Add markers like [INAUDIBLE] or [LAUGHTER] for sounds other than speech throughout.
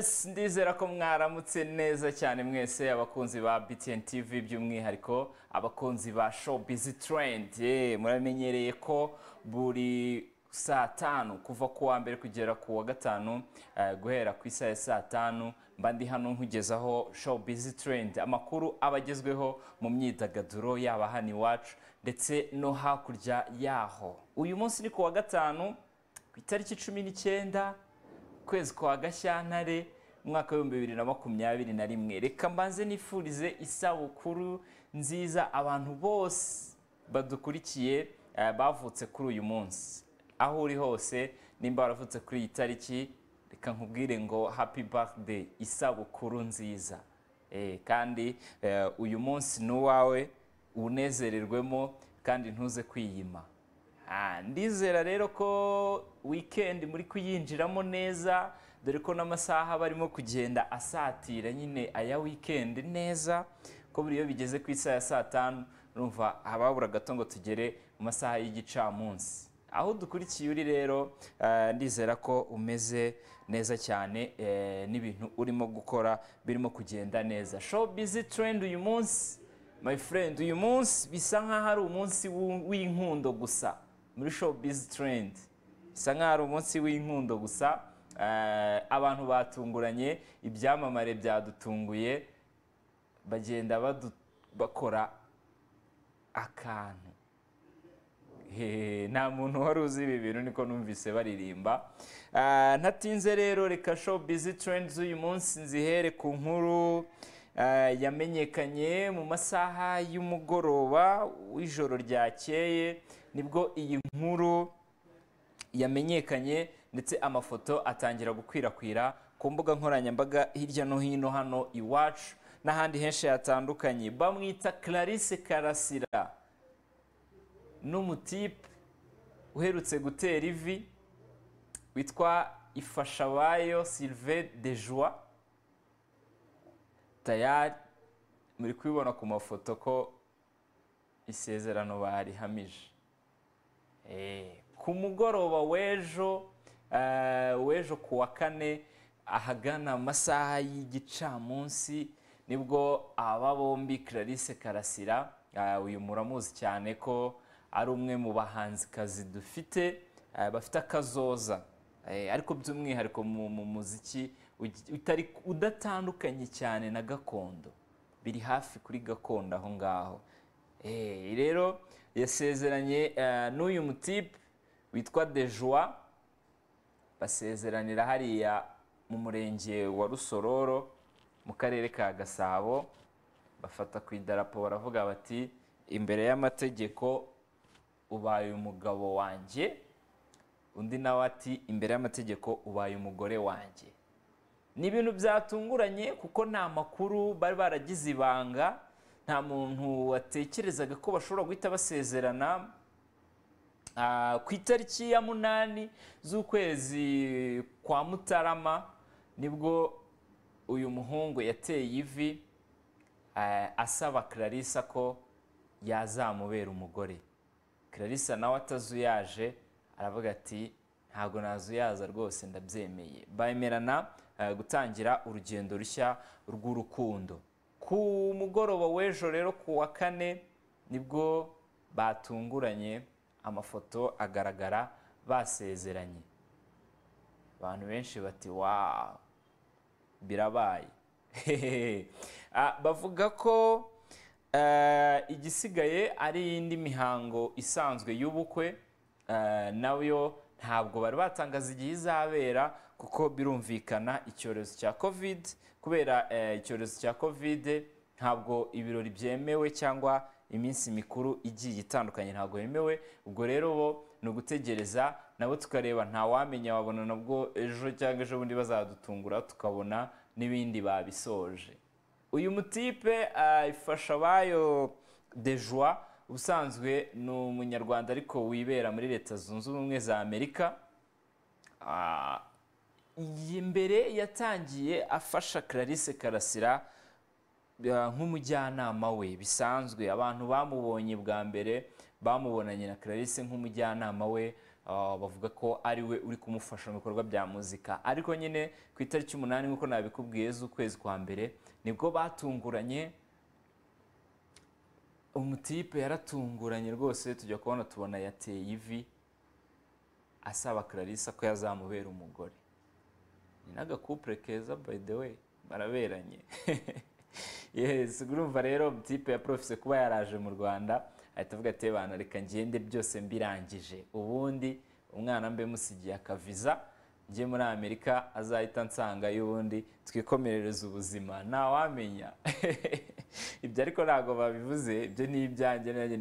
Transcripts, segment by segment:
guys ndizera ko mwaramutse neza cyane mwese abakunzi ba btn tv by'umwihariko abakunzi ba show bizi trend muramenyereye ko buri saa tanu kuva ku wa mbere kugera ku wa gatanu eh, guhera ku isaha ya saa tanu mba ndi hano nkugezaho show bizi trend amakuru abagezweho mu myidagaduro yaba hano iwacu ndetse no hakurya yaho uyu munsi ni ku wa gatanu ku itariki cumi n'icyenda ukwezi kwa gashyantare umwaka w'ibihumbi bibiri na makumyabiri na rimwe reka mbanze nifurize isabukuru nziza abantu bose badukurikiye eh, bavutse kuri uyu munsi aho uri hose nimba waravutse kuri iyi tariki reka nkubwire ngo happy birthday isabukuru nziza eh, kandi eh, uyu munsi ni uwawe unezererwemo kandi ntuze kwiyima ah, ndizera rero ko wikendi muri kuyinjiramo neza dore ko n'amasaha barimo kugenda asatira nyine aya wikendi neza ko buriya bigeze ku isaha ya saa tanu urumva ababura gato ngo tugere mu masaha y'igicamunsi aho dukurikiye uri rero eh, ndizera ko umeze neza cyane eh, n'ibintu urimo gukora birimo kugenda neza show bizi trendi uyu munsi my friend uyu munsi bisa nk'aho ari umunsi w'inkundo gusa muri show bizi trendi bisa nk'aho ari umunsi w'inkundo gusa Eh, abantu batunguranye ibyamamare byadutunguye bagenda bakora akantu nta muntu wari uzi ibi bintu niko numvise baririmba eh, ntatinze rero reka show bizi trends z'uyu munsi nzihere ku nkuru eh, yamenyekanye mu masaha y'umugoroba w'ijoro ryakeye nibwo iyi nkuru yamenyekanye ndetse amafoto atangira gukwirakwira ku mbuga nkoranyambaga hirya no hino hano iwacu n'ahandi henshi hatandukanye bamwita Clarisse Karasira n'umutipe uherutse gutera ivi witwa Ifasha ifashabayo Sylvain de joie tayari muri kubibona ku mafoto ko isezerano barihamije eh, ku mugoroba w'ejo Eh, w'ejo ku wa kane ahagana amasaha y'igicamunsi nibwo aba bombi Clarisse karasira eh, uyu muramuzi cyane ko ari umwe mu bahanzikazi dufite eh, bafite akazoza ariko by'umwihariko mu muziki udatandukanye cyane na gakondo biri hafi kuri gakondo aho ngaho rero yasezeranye n'uyu mutipe witwa dejoa basezeranira hariya mu murenge wa rusororo mu karere ka gasabo bafata ku idarapo baravuga bati imbere y'amategeko ubaye umugabo wanjye undi nawe ati imbere y'amategeko ubaye umugore wanjye ni ibintu byatunguranye kuko nta makuru bari baragize ibanga nta muntu watekerezaga ko bashobora guhita basezerana Ah, ku itariki ya munani z'ukwezi kwa mutarama nibwo uyu muhungu yateye ivi ah, asaba clarissa ko yazamubera umugore clarissa nawe atazuyaje aravuga ati ntabwo nazuyaza rwose ndabyemeye bemerana ah, gutangira urugendo rushya rw'urukundo ku mugoroba w'ejo rero ku wa kane nibwo batunguranye amafoto agaragara basezeranye abantu benshi bati wawu birabaye [LAUGHS] ah, bavuga ko eh, igisigaye ari iyindi mihango isanzwe y'ubukwe eh, nayo ntabwo bari batangaza igihe izabera kuko birumvikana icyorezo cya kovide kubera eh, icyorezo cya kovide ntabwo ibirori byemewe cyangwa iminsi mikuru igiye itandukanye ntabwo yemewe ubwo rero bo ni ugutegereza nabo tukareba ntawamenya wabona nabwo ejo cyangwa ejo bundi bazadutungura tukabona n'ibindi babisoje uyu mutipe ah, ifasha abayo de joie ubusanzwe ni umunyarwanda ariko wibera muri leta zunze ubumwe za amerika ah, mbere yatangiye afasha clarisse karasira nk'umujyanama we bisanzwe abantu bamubonye bwa mbere bamubonanye na Clarisse nk'umujyanama we ah, bavuga ko ari we uri kumufasha mu bikorwa bya muzika ariko nyine ku itariki umunani nk'uko nabikubwiye z'ukwezi kwa mbere nibwo batunguranye umutipe yaratunguranye rwose tujya kubona tubona yateye ivi asaba clarisse ko yazamubera umugore ni n'agakupure keza by the way baraberanye [LAUGHS] [LAUGHS] yesi urumva rero tipe ya profise kuba yaraje mu rwanda ahita avuga ati bantu reka ngende byose mbirangije ubundi umwana mbe musigiye akaviza njye muri amerika azahita nsanga y'ubundi twikomerereza ubuzima ntawamenya [LAUGHS] ibyo ariko ntabwo babivuze ibyo ni ibyanjye nanjye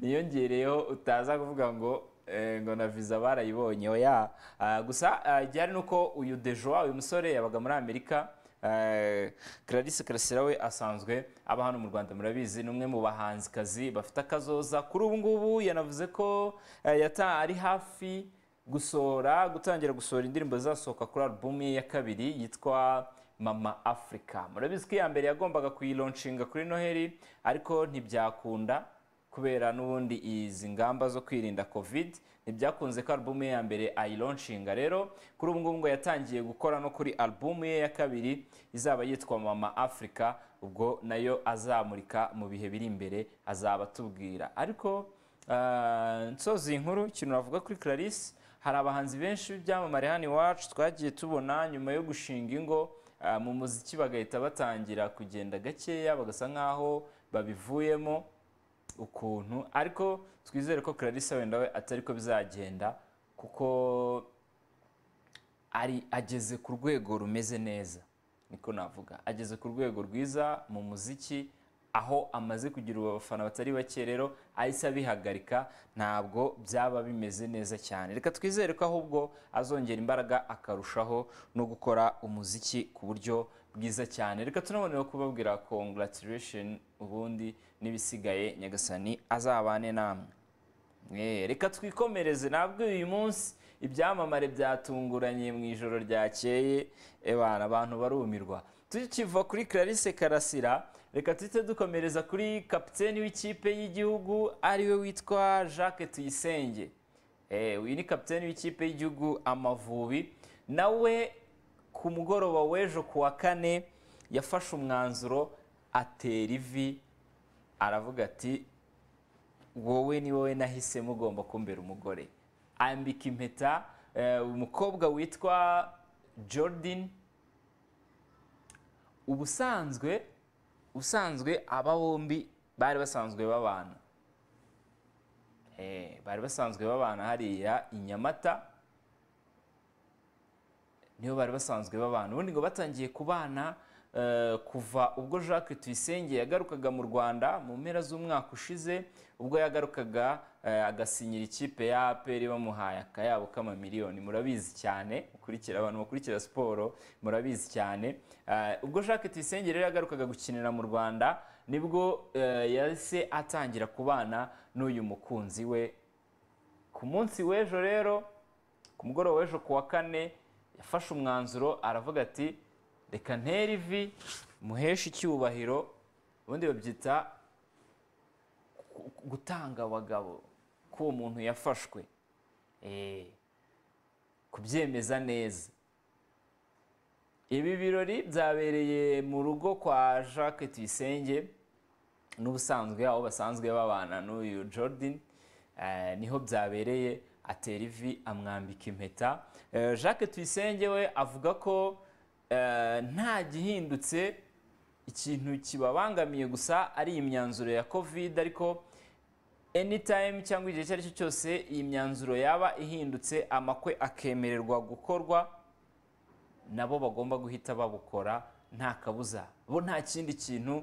niyongereyeho [LAUGHS] utaza kuvuga ngo eh, ngo na viza barayibonye oya ah, gusa ah, igihari ni uko uyu dejoa uyu musore yabaga muri amerika Eh, clarisse karasira we asanzwe aba hano mu rwanda murabizi ni umwe mu bahanzikazi bafite akazoza kuri ubu ngubu yanavuze ko eh, yataha ari hafi gusohora gutangira gusohora indirimbo zasohoka kuri alubumu ye ya kabiri yitwa mama afurika murabizi ko iya mbere yagombaga kuyironshinga kuri noheli ariko ntibyakunda kubera n'ubundi izi ngamba zo kwirinda covid ntibyakunze ko albumu ye ya mbere ayironshinga rero kuri ubu ngubu ngo yatangiye gukora no kuri album ye ya kabiri izaba yitwa mama afurika ubwo nayo azamurika mu bihe biri imbere azaba atubwira ariko ah, nsoza inkuru ikintu navuga kuri clarisse hari abahanzi benshi b'ibyamamare hano iwacu twagiye tubona nyuma yo gushinga ingo ah, mu muziki bagahita batangira kugenda gakeya bagasa nk'aho babivuyemo ukuntu ariko twizere ko clarisse wenda we atari ko bizagenda kuko ari ageze ku rwego rumeze neza niko navuga ageze ku rwego rwiza mu muziki aho amaze kugira abafana batari bake rero ahise abihagarika ntabwo byaba bimeze neza cyane reka twizere ko ahubwo azongera imbaraga akarushaho no gukora umuziki ku buryo bwiza cyane reka tunabonera kubabwira congratulation ubundi n'ibisigaye nyagasani azabane namwe eh, reka twikomereze nabwo uyu munsi ibyamamare byatunguranye mu ijoro ryakeye ebana abantu barumirwa tukiva kuri Clarisse karasira reka duhite dukomereza kuri kapiteni w'ikipe y'igihugu ariwe witwa jacques tuyisenge eh, uyu ni kapiteni w'ikipe y'igihugu amavubi nawe ku mugoroba w'ejo ku wa kane yafashe umwanzuro atera ivi aravuga ati wowe ni wowe nahisemo ugomba kumbera umugore ambika impeta eh, umukobwa witwa jordan ubusanzwe usanzwe aba bombi bari basanzwe babana eh, bari basanzwe babana hariya i nyamata nibo bari basanzwe babana ubundi ngo batangiye kubana eh, kuva ubwo jacques tuyisenge yagarukaga mu rwanda mu mpera z'umwaka ushize ubwo yagarukaga eh, agasinyira ikipe ya aperi bamuhaye akayabo k'amamiliyoni murabizi cyane ukurikira abantu bakurikira siporo murabizi cyane eh, ubwo jacques tuyisenge rero yagarukaga gukinira mu rwanda nibwo yahise atangira kubana n'uyu mukunzi we ku munsi w'ejo rero ku mugoroba w'ejo ku wa kane yafashe umwanzuro aravuga ati reka ntere ivi muheshe icyubahiro ubundi babyita gutanga abagabo ko uwo muntu yafashwe eh, kubyemeza neza ibi birori byabereye mu rugo kwa jacques tuyisenge n'ubusanzwe aho basanzwe babana n'uyu jordan eh, niho byabereye atera ivi amwambika impeta Eh, jacques tuyisenge we avuga ko eh, nta gihindutse ikintu kibabangamiye gusa ari imyanzuro ya covid ariko anytime cyangwa igihe icyo ari cyo cyose iyi myanzuro yaba ihindutse amakwe akemererwa gukorwa nabo bagomba guhita babukora nta kabuza bo nta kindi kintu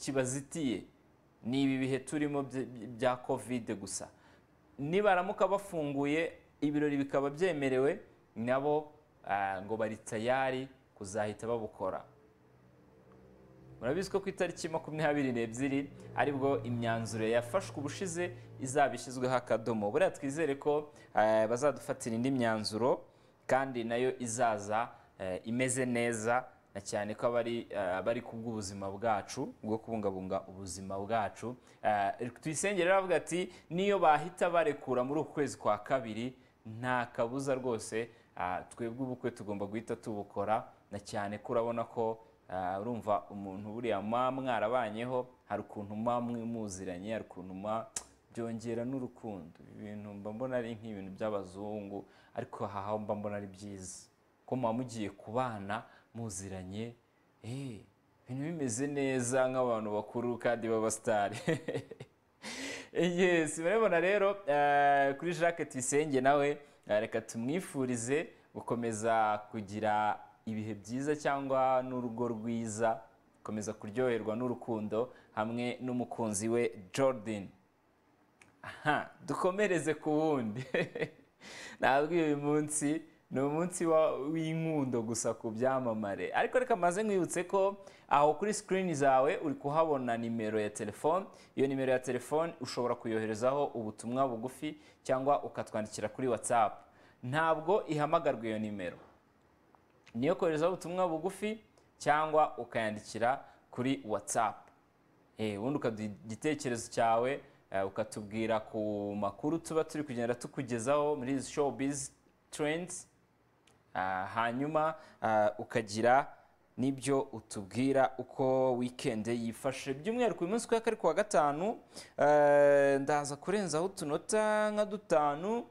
kibazitiye ni ibi bihe turimo bya kovide gusa nibaramuka bafunguye ibirori bikaba byemerewe nabo eh, ngo baritayari kuzahita babukora murabizi ko ku itariki makumyabiri n'ebyiri aribwo imyanzuro yafashwe ubushize izaba ishyizweho akadomo buriya twizere ko eh, bazadufatira indi myanzuro kandi nayo izaza eh, imeze neza na cyane ko bari ku bw'ubuzima bwacu bwo kubungabunga ubuzima bwacu tuyisengere aravuga ati niyo bahita barekura muri uku kwezi kwa kabiri nta kabuza rwose ah, twebwe ubukwe tugomba guhita tubukora na cyane ko urabona ko ah, urumva umuntu buriya muba mwarabanyeho hari ukuntu muba mwimuziranye hari ukuntu muba byongera n'urukundo ibintu mba mbona ari nk'ibintu by'abazungu ariko aha mba mbona ari byiza ko muba mugiye kubana muziranye eh, ibintu bimeze neza nk'abantu bakuru kandi b'abasitari [LAUGHS] yesi murabibona rero eh, kuri jacques tuyisenge nawe eh, reka tumwifurize gukomeza kugira ibihe byiza cyangwa n'urugo rwiza gukomeza kuryoherwa n'urukundo hamwe n'umukunzi we jordan aha dukomereze ku wundi [LAUGHS] ntabwo uyu munsi ni umunsi w'inkundo gusa ku byamamare ariko reka maze nkwibutse ko aho kuri sikirini zawe uri kuhabona nimero ya telefone iyo nimero ya telefone ushobora kuyoherezaho ubutumwa bugufi cyangwa ukatwandikira kuri watsapu ntabwo ihamagarwa iyo nimero niyo koherezaho ubutumwa bugufi cyangwa ukayandikira kuri watsapu eh, ubundi ukaduha igitekerezo cyawe eh, ukatubwira ku makuru tuba turi kugenda tukugezaho muri izi show bizi terendizi Ah, hanyuma ah, ukagira n'ibyo utubwira uko wikende yifashe by'umwihariko uyu munsi ko ari ku wa gatanu ah, ndaza kurenzaho utunota nka dutanu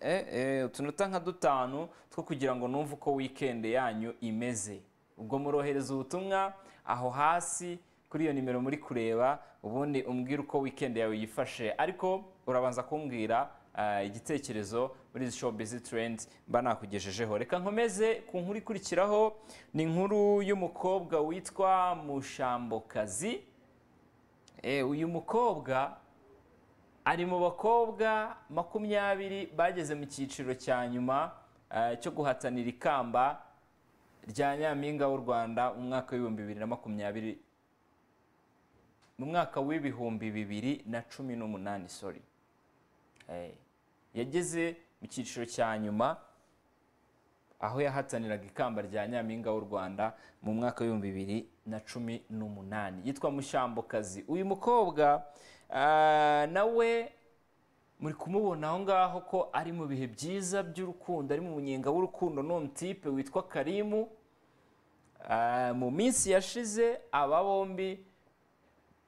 eh, eh, utunota nka dutanu two kugira ngo numve uko wikende yanyu imeze ubwo murohereza ubutumwa aho hasi kuri iyo nimero muri kureba ubundi umbwire uko wikende yawe yifashe ariko urabanza kumbwira Eh, igitekerezo muri izi shopubizi turendi mba nakugejejeho reka nkomeze ku nkuru ikurikiraho ni inkuru y'umukobwa witwa mushambokazi eh, uyu mukobwa ari mu bakobwa makumyabiri bageze mu cyiciro cya nyuma eh, cyo guhatanira ikamba rya nyampinga w'u rwanda umwaka w'ibihumbi bibiri na makumyabiri mu mwaka w'ibihumbi bibiri na cumi n'umunani sori yageze mu cyiciro cya nyuma aho yahataniraga ikamba rya nyampinga w'u rwanda mu mwaka w'ibihumbi bibiri na cumi n'umunani yitwa mushyambokazi uyu mukobwa nawe muri kumubona aho ngaho ko ari mu bihe byiza by'urukundo ari mu munyenga w'urukundo tipe witwa karimu mu minsi yashize aba bombi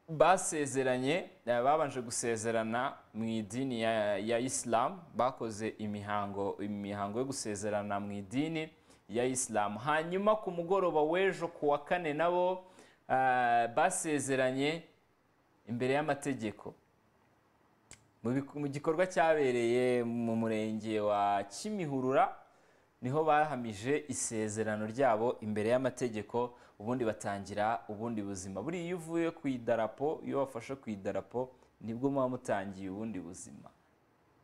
basezeranye eh, babanje gusezerana mu idini ya isilamu bakoze imihango imihango yo gusezerana mu idini ya isilamu hanyuma ku mugoroba w'ejo ku wa kane nabo eh, basezeranye imbere y'amategeko mu gikorwa cyabereye mu murenge wa kimihurura niho bahamije isezerano ryabo imbere y'amategeko ubundi batangira ubundi buzima buriya iyo uvuye ku idarapo iyo wafashe ku idarapo nibwo muba mutangiye ubundi buzima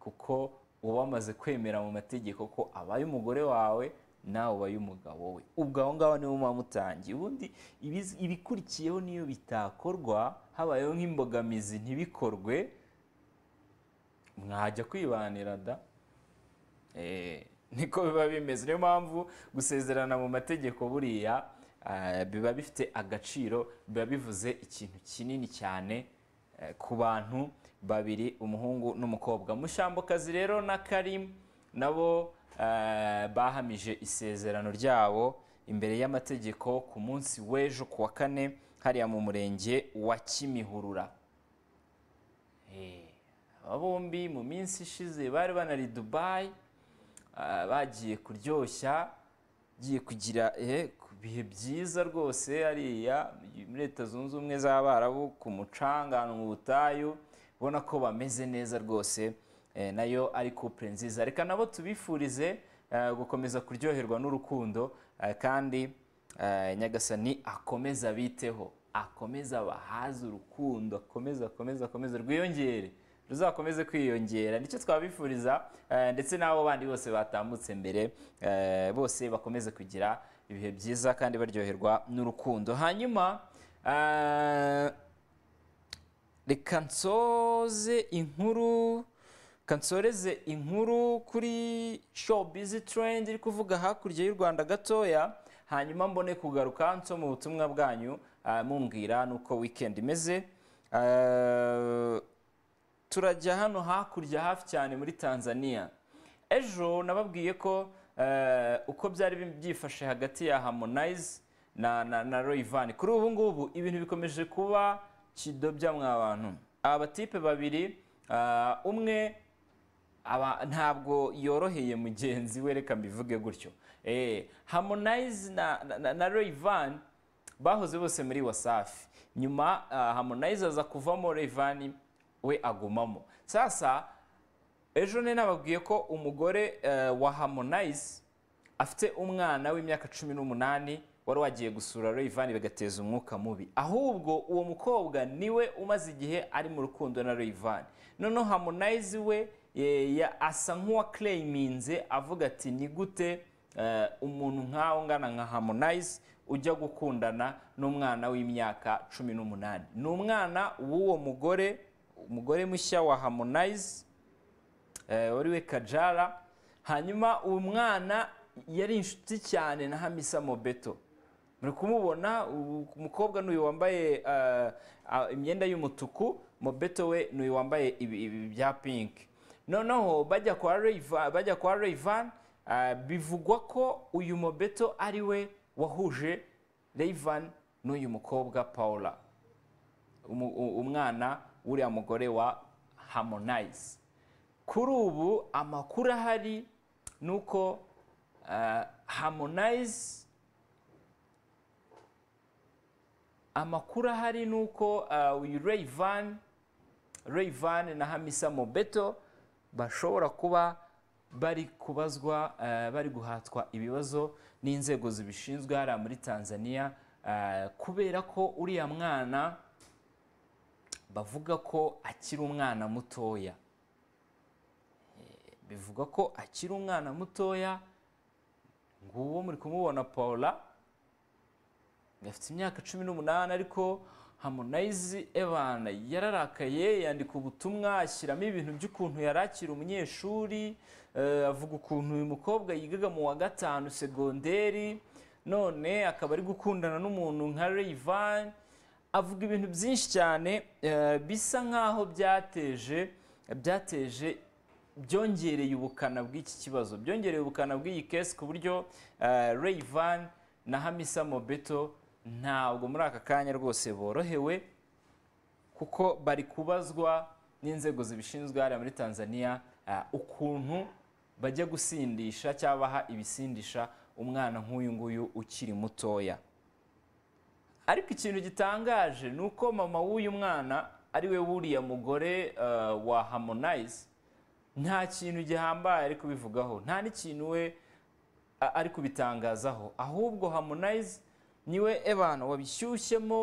kuko uba wamaze kwemera mu mategeko ko abaye umugore wawe nawe ubaye umugabo we ubwo aho ngaho niho muba mutangiye ubundi ibikurikiyeho niyo bitakorwa habayeho nk'imbogamizi ntibikorwe mwajya kwibanira da eh, niko biba bimeze niyo mpamvu gusezerana mu mategeko buriya Eh, biba bifite agaciro biba bivuze ikintu kinini cyane eh, ku bantu babiri umuhungu n'umukobwa mushambokazi rero na karimu nabo eh, bahamije isezerano ryabo imbere y'amategeko ku munsi w'ejo ku wa kane hariya mu murenge wa kimihurura aba bombi mu minsi ishize bari banari dubayi bagiye kuryoshya bagiye kugira bihe byiza rwose hariya muri leta zunze ubumwe z'abarabu ku mucanga mu butayu ubona ko bameze neza rwose eh, nayo ari kupure nziza reka nabo tubifurize eh, gukomeza kuryoherwa n'urukundo eh, kandi nyagasani akomeza biteho akomeza abahaze urukundo akomeza akomeza akomeza rwiyongere ruzakomeze kwiyongera nicyo twabifuriza ndetse n'abo bandi bose batambutse mbere bose bakomeze kugira ibihe byiza kandi baryoherwa n'urukundo hanyuma ah, reka nsoze inkuru kansoreze inkuru kuri shopizi trend iri kuvuga hakurya y'u rwanda gatoya hanyuma mbone kugaruka mu butumwa bwanyu ah, mumbwira n'uko weekend imeze ah, turajya hano hakurya hafi cyane muri tanzania ejo nababwiye ko Eh, uko byari byifashe hagati ya harmonize na na na royivani kuri ubu ngubu ibintu bikomeje kuba kidobya mwa Aba abatipe babiri eh, umwe ntabwo yoroheye mugenzi we reka mbivuge gutyo eh, harmonize na royivani bahoze bose muri wasafi nyuma harmonize aza kuvamo royivani we agumamo sasa ejo ne nababwiye ko umugore eh, wa harmonize afite umwana w'imyaka cumi n'umunani wari wagiye gusura Rayvanny bagateza umwuka mubi ahubwo uwo mukobwa niwe umaze igihe ari mu rukundo na Rayvanny noneho harmonize we eh, asa nk'uwakireyiminze avuga ati ni gute eh, umuntu nk'aho ungana nka harmonize ujya gukundana n'umwana w'imyaka cumi n'umunani ni umwana w'uwo mugore umugore mushya wa harmonize Eh, wari we kajara hanyuma uwo mwana yari inshuti cyane na hamisa mobeto muri kumubona umukobwa n'uyu wambaye eh, imyenda y'umutuku mobeto we n'uyu wambaye bya pinki noneho bajya kwa reyvan eh, bivugwa ko uyu mobeto ari we wahuje reyvan n'uyu mukobwa paula umwana w'uriya mugore wa harmonize kuri ubu amakuru ahari ni uko eh, harmonize amakuru ahari ni uko eh, uyu Rayvan Rayvan na hamisa mobeto bashobora kuba bari kubazwa eh, bari guhatwa ibibazo n'inzego zibishinzwe hariya muri tanzania kubera ko uriya mwana bavuga ko akiri umwana mutoya bivugwa ko akiri umwana mutoya nguwo muri kumubona paula afite imyaka cumi n'umunani ariko Harmonize ebana yararakaye yandika ubutumwa ashyiramo ibintu by'ukuntu yari akiri umunyeshuri eh, avuga ukuntu uyu mukobwa yigaga mu wa gatanu segonderi none akaba ari gukundana n'umuntu nka Rayvan avuga ibintu byinshi cyane eh, bisa nk'aho byateje byateje byongereye ubukana bw'iki kibazo byongereye ubukana bw'iyi kesi ku buryo eh, Ray Van na hamisa mobeto ntabwo muri aka kanya rwose borohewe kuko bari kubazwa n'inzego zibishinzwe hariya muri tanzania eh, ukuntu bajya gusindisha cyangwa baha ibisindisha umwana nk'uyu nguyu ukiri mutoya ariko ikintu gitangaje ni uko mama w'uyu mwana ari we wuriya mugore eh, wa harmonize nta kintu gihambaye ari kubivugaho nta n'ikintu we ari kubitangazaho ahubwo Harmonize niwe ebana wabishyushyemo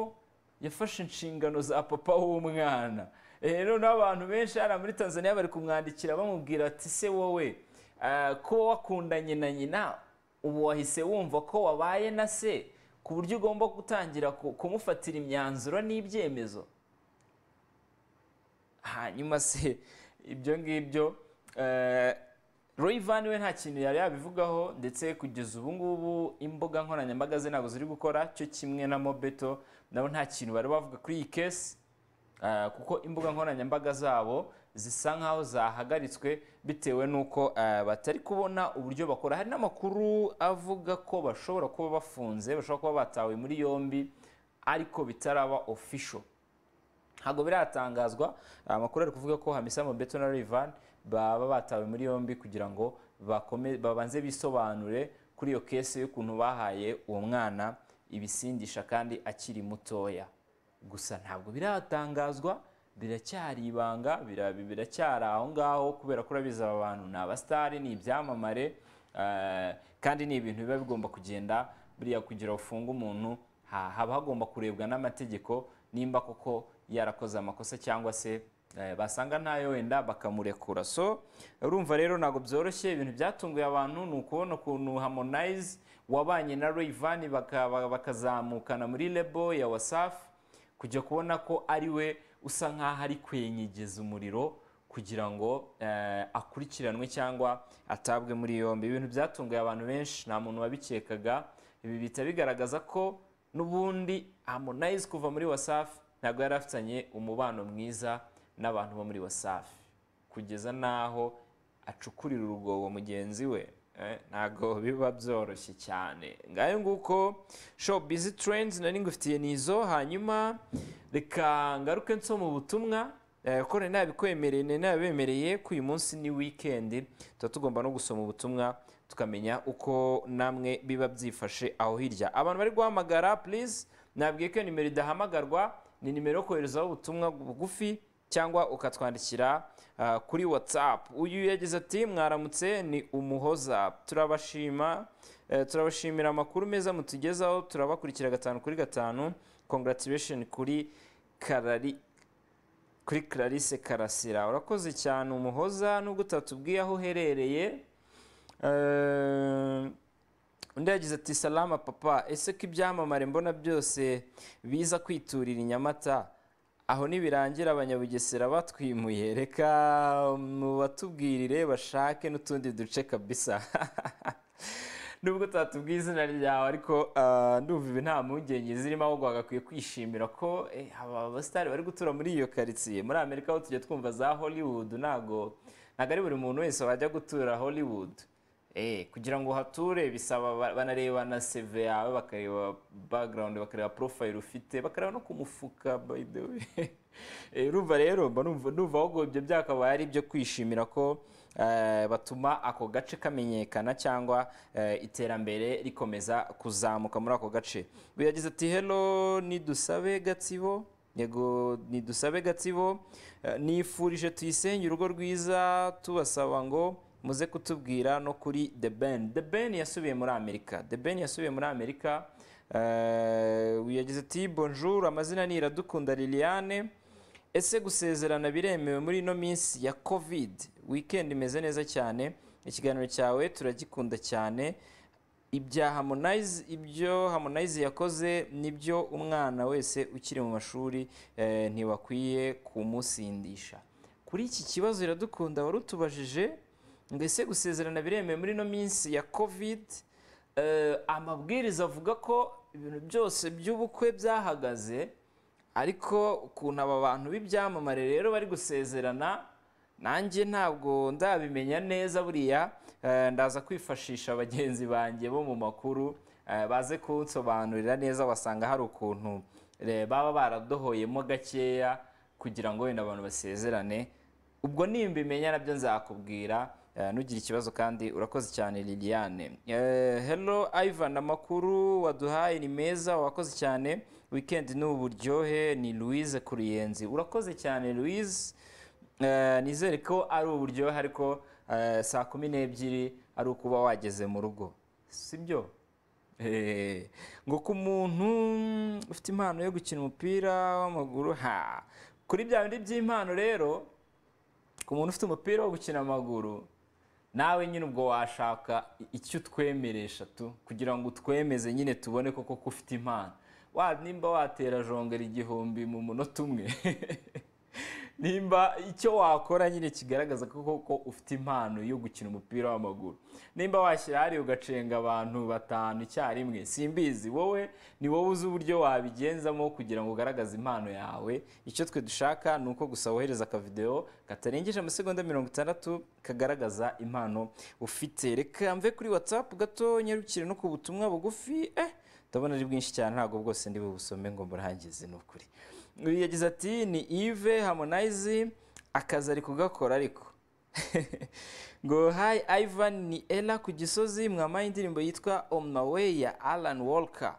yafashe inshingano za papa w'umwana eh, rero n'abantu benshi hari muri tanzania bari kumwandikira bamubwira ati se wowe eh, ko wakundanye na nyina ubu wahise wumva ko wabaye na se ku buryo ugomba gutangira kumufatira imyanzuro n'ibyemezo hanyuma se ibyo ngibyo eh, Roy Van we nta kintu yari yabivugaho ndetse kugeza ubu ngubu imbuga nkoranyambaga ze ntabwo ziri gukora cyo kimwe na Mobeto nabo nta kintu bari bavuga kuri iyi kesi eh, kuko imbuga nkoranyambaga zabo zisa nkaho zahagaritswe bitewe n'uko eh, batari kubona uburyo bakora hari n'amakuru avuga ko bashobora kuba bafunze bashobora kuba batawe muri yombi ariko bitaraba official ntabwo biratangazwa amakuru ari kuvuga ko hamisa mobeto na rivani baba batawe muri yombi kugira ngo babanze bisobanure kuri iyo kese y'ukuntu bahaye uwo mwana ibisindisha kandi akiri mutoya gusa ntabwo biratangazwa biracyari ibanga biracyari aho ngaho kubera ko urabizi aba bantu ni abasitari ni ibyamamare eh, kandi ni ibintu biba bigomba kugenda buriya kugira ufunge umuntu haba hagomba kurebwa n'amategeko nimba koko yarakoze amakosa cyangwa se eh, basanga ntayo wenda bakamurekura so urumva rero ntabwo byoroshye ibintu byatunguye abantu ni ukubona ukuntu harmonize wabanye na Rayvanny bakazamukana muri lebo ya wasafi kujya kubona ko ari we usa nk'aho ari kwenyegeza umuriro kugira ngo eh, akurikiranwe cyangwa atabwe muri yombi ibintu byatunguye abantu benshi nta muntu wabikekaga ibi bihita bigaragaza ko n'ubundi harmonize kuva muri wasafi ntabwo yari afitanye umubano mwiza n'abantu bo muri wasafi kugeza n'aho acukurira urugobo mugenzi we eh, ntabwo biba byoroshye cyane ngayo nguko show bizi terendizi nari ngufitiye nizo hanyuma reka ngaruke nso mu butumwa eh, kore nari nabikwemereye nari nabibemereye ko uyu munsi ni wikendi tuba tugomba no gusoma ubutumwa tukamenya uko namwe biba byifashe aho hirya abantu bari guhamagara purize nabwiye ko nimero idahamagarwa ni nimero yo koherezaho ubutumwa bugufi cyangwa ukatwandikira ah, kuri watsapu uyu yagize ati mwaramutse ni umuhoza turabashima eh, turabashimira amakuru meza mutugezaho turabakurikira gatanu kuri gatanu kongaratiresheni kuri karari kuri clarice karasira urakoze cyane umuhoza nubwo utatubwiye aho uherereye eh, undi yagize ati salama papa ese ko ibyamamare mbona byose biza kwiturira i nyamata aho nibirangira abanyabugesera batwimuye reka mubatubwirire bashake n'utundi duce kabisa [LAUGHS] nubwo tutatubwiye izina ryawe ariko ah, ndumva ibi nta mpungenge zirimo ahubwo bagakwiye kwishimira ko eh, abasitari bari gutura muri iyo karitsiye muri amerika aho tujya twumva za hollywood ntago ntabwo ari buri muntu wese wajya gutura hollywood Eh, kugira ngo uhature bisaba banareba na seve yawe bakareba bagarawundi bakareba porofayiri ufite bakareba no ku mufuka by the way [LAUGHS] eh, urumva rero numva ahubwo ibyo byakabaye ari ibyo kwishimira ko eh, batuma ako gace kamenyekana cyangwa iterambere rikomeza kuzamuka muri ako gace yagize ati “Hello nidusabe gatsibo yego nidusabe gatsibo nifurije tuyisenge urugo rwiza tubasaba ngo muze kutubwira no kuri the ben the ben yasubiye muri amerika the ben yasubiye muri amerika eh, yagize ati bonjour amazina ni iradukunda liliane ese gusezerana biremewe muri ino minsi ya covid weekend imeze neza cyane ikiganiro cyawe turagikunda cyane ibya harmonize ibyo harmonize yakoze nibyo umwana wese ukiri mu mashuri eh, ntiwakwiye kumusindisha kuri iki kibazo iradukunda wari utubajije ngo gusezerana biremewe muri ino minsi ya covid eh, amabwiriza avuga ko ibintu byose by'ubukwe byahagaze ariko ukuntu aba bantu b'ibyamamare rero bari gusezerana nanjye ntabwo ndabimenya neza buriya eh, ndaza kwifashisha bagenzi banjye bo mu makuru eh, baze kunsobanurira neza basanga hari ukuntu baba baradohoyemo gakeya kugira ngo wenda abantu basezerane ubwo nimbimenya nabyo nzakubwira Eh, ntugire ikibazo kandi urakoze cyane liliane eh, hello ivan amakuru waduhaye ni meza wakoze cyane wikendi ni uburyohe ni louise kuriyenzi urakoze cyane louise eh, nizere ko ari uburyohe ariko saa kumi n'ebyiri ari ukuba wageze mu rugo si byo ngo ku muntu ufite impano yo gukina umupira w'amaguru ha kuri bya bindi by'impano rero ku muntu ufite umupira wo gukina amaguru nawe nyine ubwo washaka icyo utwemeresha tu kugira ngo utwemeze nyine tubone koko ko ufite impano nimba watera jongera igihumbi mu munota umwe [LAUGHS] nimba icyo wakora nyine kigaragaza ko koko ufite impano yo gukina umupira w'amaguru nimba washyira hariya ugacenga abantu batanu icyarimwe simbizi wowe ni wowe uzi uburyo wabigenzamo kugira ngo ugaragaze impano yawe icyo twe dushaka ni uko gusa wohereza akavidewo katarengeje amasegonda mirongo itandatu kagaragaza impano ufite reka mve kuri watsapu gato nyarukire no ku butumwa bugufi eh ndabona ari bwinshi cyane ntabwo bwose ndi bubusome ngo murangize ni ukuri yagize ati ni ive harmonize akazi ari kugakora ariko [LAUGHS] ngo hayi ivan ni ella ku gisozi mwamaye indirimbo yitwa omumawe ya alan walker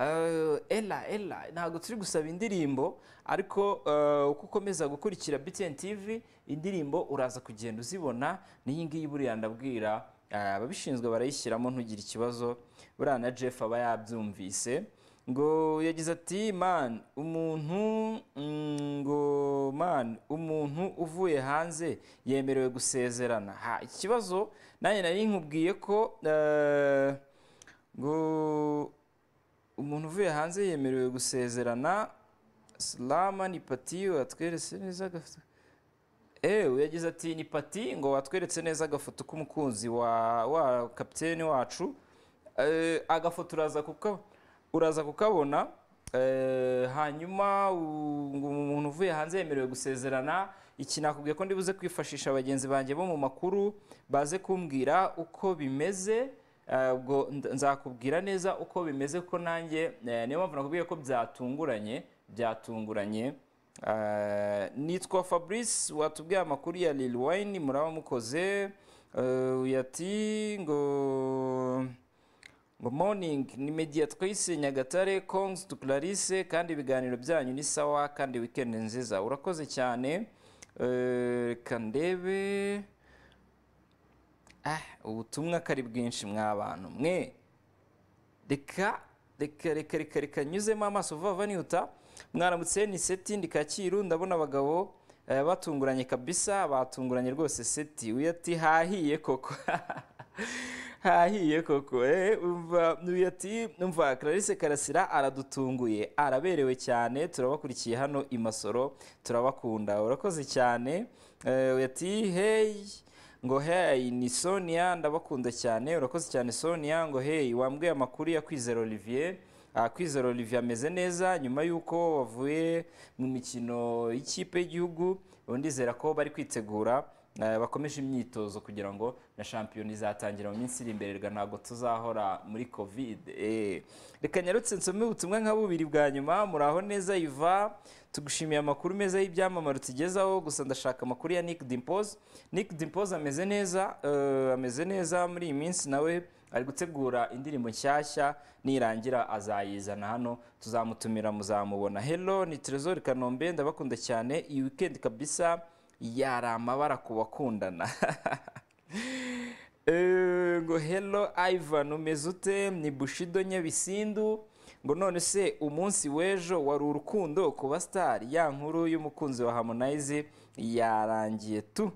eh, ella ella ntabwo turi gusaba indirimbo ariko eh, uko ukomeza gukurikira btn tv indirimbo uraza kugenda uzibona n'iyi ngiyi buriya ndabwira eh, ababishinzwe barayishyiramo ntugire ikibazo buriya na jeff aba yabyumvise ngo yagize ati man umuntu mm, ngo man umuntu uvuye hanze yemerewe gusezerana ha ikibazo nanjye nari nkubwiye ko eh, ngo umuntu uvuye hanze yemerewe gusezerana salama ni pati watweretse neza agafoto ewe yagize ati ni pati ngo watweretse neza agafoto k'umukunzi wa wa kapitene wacu eh, agafoto uraza kuko uraza kukabona eh, hanyuma umuntu uvuye hanze yemerewe gusezerana iki nakubwiye ko ndibuze kwifashisha bagenzi banjye bo mu makuru baze kumbwira uko bimeze eh, ubwo nzakubwira neza uko bimeze ko nanjye eh, niyo mpamvu nakubwiye ko byatunguranye byatunguranye nitwa fabrice watubwiye amakuru ya lil wayini muraba mukoze yati ngo good morning ni media twise nyagatare kongs to clarice kandi ibiganiro byanyu ni sawa kandi weekend nziza urakoze cyane eh, reka ndebe ah, ubutumwa kari bwinshi mw'abantu mwe reka reka reka reka reka nyuzemo amaso vuba vuba nihuta mwaramutse ni seti ndi kacyiru ndabona abagabo eh, batunguranye kabisa batunguranye rwose seti ati hahiye koko [LAUGHS] hahiye koko umva ati umva Clarisse karasira aradutunguye araberewe cyane turabakurikiye hano i masoro turabakunda urakoze cyane ati eh, heyi ngo heyi ni sonia ndabakunda cyane urakoze cyane sonia ngo heyi wambwiye amakuru ya kwizera olivier ah, kwizera olivier ameze neza nyuma y'uko wavuye mu mikino y'ikipe y'igihugu undizera ko bari kwitegura Eh, bakomeje imyitozo kugira ngo na shampiyona izatangira mu minsi iri imbere ntabwo tuzahora muri kovide eh, reka nyarutse nsome ubutumwa nka bubiri bwa nyuma muraho neza iva tugushimiye amakuru meza y'ibyamamare tugezaho gusa ndashaka amakuru ya nick dimpoz nick Dimpose ameze neza eh, ameze neza muri iyi minsi nawe ari gutegura indirimbo nshyashya nirangira azayizana hano tuzamutumira muzamubona hello ni terezori kanombe ndabakunda cyane iyi wikendi kabisa yari amabara ku bakundana [LAUGHS] eh, ngo hello ivan umeze ute ni bushido nyabisindu ngo none se umunsi w'ejo wari urukundo kuba basitari ya nkuru y'umukunzi wa harmonize yarangiye tu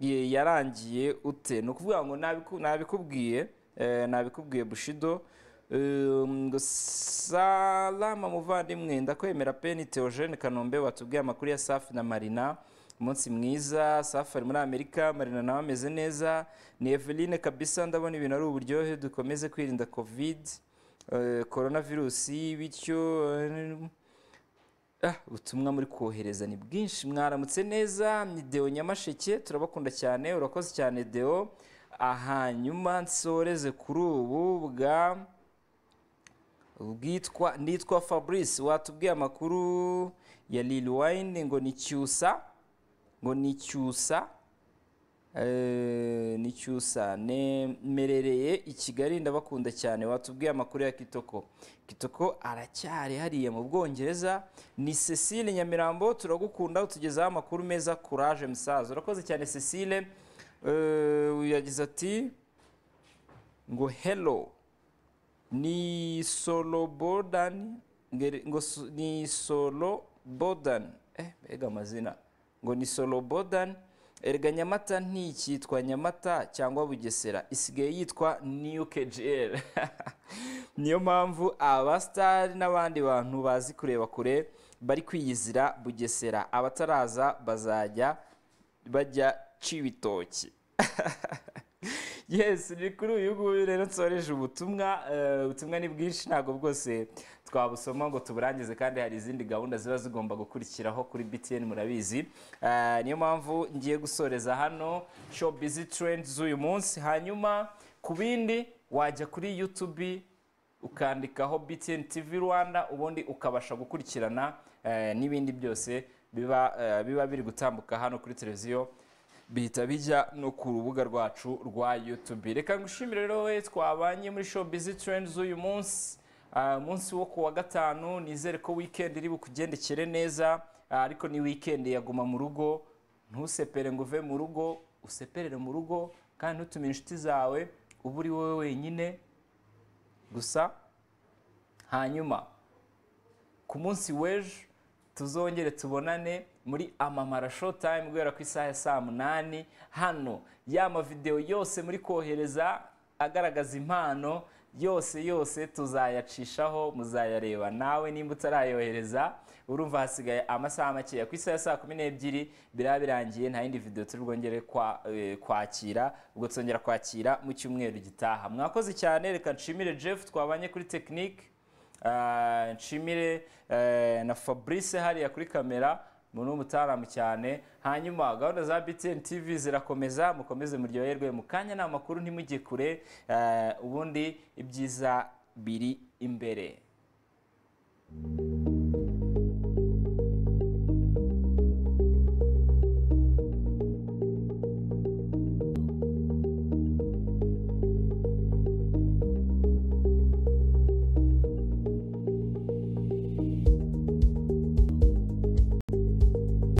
yarangiye ute ni ukuvuga ngo nabikubwiye eh, nabikubwiye bushido eh, ngo salama muvandimwe ndakwemera pe ni teogene kanombe watubwiye amakuru ya safi na marina umunsi mwiza safari muri amerika marina nawe ameze neza ni eveline kabisa ndabona ibintu ari uburyohe dukomeze kwirinda covid korona eh, virusi bityo eh, ah, ubutumwa muri kohereza ni bwinshi mwaramutse neza ni deo nyamasheke turabakunda cyane urakoze cyane deo ahanyuma nsoreze kuri ubu bwa bwitwa nitwa fabrice watubwiye amakuru ya lil wayini ngo ni cyusa ngo nicyusa eh, nicyusa nemerereye i kigali ndabakunda cyane watubwiye amakuru ya kitoko kitoko aracyari hariya mu bwongereza ni cecile nyamirambo turagukunda utugezaho amakuru meza kuraje musaza urakoze cyane cecile eh, yagize ati ngo hello ni solo bodani ngo ni solo bodani eh, mbega amazina ngo ni sorobodani erega nyamata ntikitwa nyamata cyangwa bugesera isigaye yitwa niyu kejiyeri [LAUGHS] niyo mpamvu abasitari n'abandi bantu bazi kureba kure bari kwiyizira bugesera abataraza bazajya bajya cibitoki [LAUGHS] yes ni kuri uyu nguyu rero nsoreje ubutumwa eh, ubutumwa ni bwinshi ntabwo bwose twabusoma ngo tuburangize kandi hari izindi gahunda ziba zigomba gukurikiraho kuri btn murabizi eh, niyo mpamvu ngiye gusoreza hano show busy trend z'uyu munsi hanyuma ku bindi wajya kuri youtube ukandikaho btn tv rwanda ubundi ukabasha gukurikirana eh, n'ibindi byose eh, biba biri gutambuka hano kuri televiziyo bihita bijya no ku rubuga rwacu rwa youtube reka ngushimire rero we twabanye muri show busy trend z'uyu munsi Ah, umunsi wo ku wa gatanu nizere ko wikendi iri bukugendekere neza ah, ariko ni wikendi yaguma mu rugo ntusepere ngo uve mu rugo useperere mu rugo kandi ntutume inshuti zawe uba uri wowe wenyine gusa hanyuma ku munsi w'ejo tuzongere tubonane muri amamara showtime guhera ku isaha ya saa munani hano ya yose muri kohereza agaragaza impano yose yose tuzayacishaho muzayareba nawe nimba utarayohereza urumva hasigaye amasaha makeya ku isaha ya saa kumi n'ebyiri biraba birangiye nta yindi videwo turi bwongere eh, kwakira ubwo tuzongera kwakira mu cyumweru gitaha mwakoze cyane reka nshimire jeff twabanye kuri tekinike ah, nshimire eh, na fabrice hariya kuri kamera umuntu w'umutaalamu cyane hanyuma gahunda za btn tv zirakomeza mukomeze muryoherwe mu kanya ni amakuru ntimujye kure eh, ubundi ibyiza biri imbere